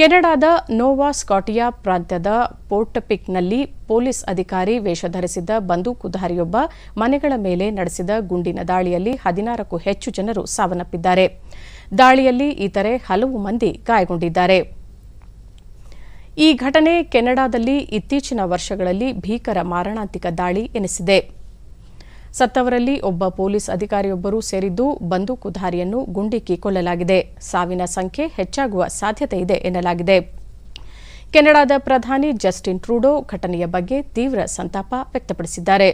ಕೆನಡಾದ ನೋವಾ ಸ್ಕಾಟಿಯಾ ಪ್ರಾಂತ್ಯದ ಪೋರ್ಟ್ಪಿಕ್ನಲ್ಲಿ ಪೊಲೀಸ್ ಅಧಿಕಾರಿ ವೇಷ ಧರಿಸಿದ್ದ ಬಂದೂಕುಧಾರಿಯೊಬ್ಬ ಮನೆಗಳ ಮೇಲೆ ನಡೆಸಿದ ಗುಂಡಿನ ದಾಳಿಯಲ್ಲಿ ಹದಿನಾರಕ್ಕೂ ಹೆಚ್ಚು ಜನರು ಸಾವನ್ನಪ್ಪಿದ್ದಾರೆ ದಾಳಿಯಲ್ಲಿ ಇತರೆ ಹಲವು ಮಂದಿ ಗಾಯಗೊಂಡಿದ್ದಾರೆ ಈ ಘಟನೆ ಕೆನಡಾದಲ್ಲಿ ಇತ್ತೀಚಿನ ವರ್ಷಗಳಲ್ಲಿ ಭೀಕರ ಮಾರಣಾಂತಿಕ ದಾಳಿ ಎನಿಸಿದೆ ಸತ್ತವರಲ್ಲಿ ಒಬ್ಬ ಪೊಲೀಸ್ ಅಧಿಕಾರಿಯೊಬ್ಬರು ಸೇರಿದ್ದು ಬಂದೂಕುಧಾರಿಯನ್ನು ಗುಂಡಿಕ್ಕಿ ಕೊಲ್ಲಲಾಗಿದೆ ಸಾವಿನ ಸಂಖ್ಯೆ ಹೆಚ್ಚಾಗುವ ಸಾಧ್ಯತೆ ಇದೆ ಎನ್ನಲಾಗಿದೆ ಕೆನಡಾದ ಪ್ರಧಾನಿ ಜಸ್ಟಿನ್ ಟ್ರೂಡೋ ಘಟನೆಯ ಬಗ್ಗೆ ತೀವ್ರ ಸಂತಾಪ ವ್ಯಕ್ತಪಡಿಸಿದ್ದಾರೆ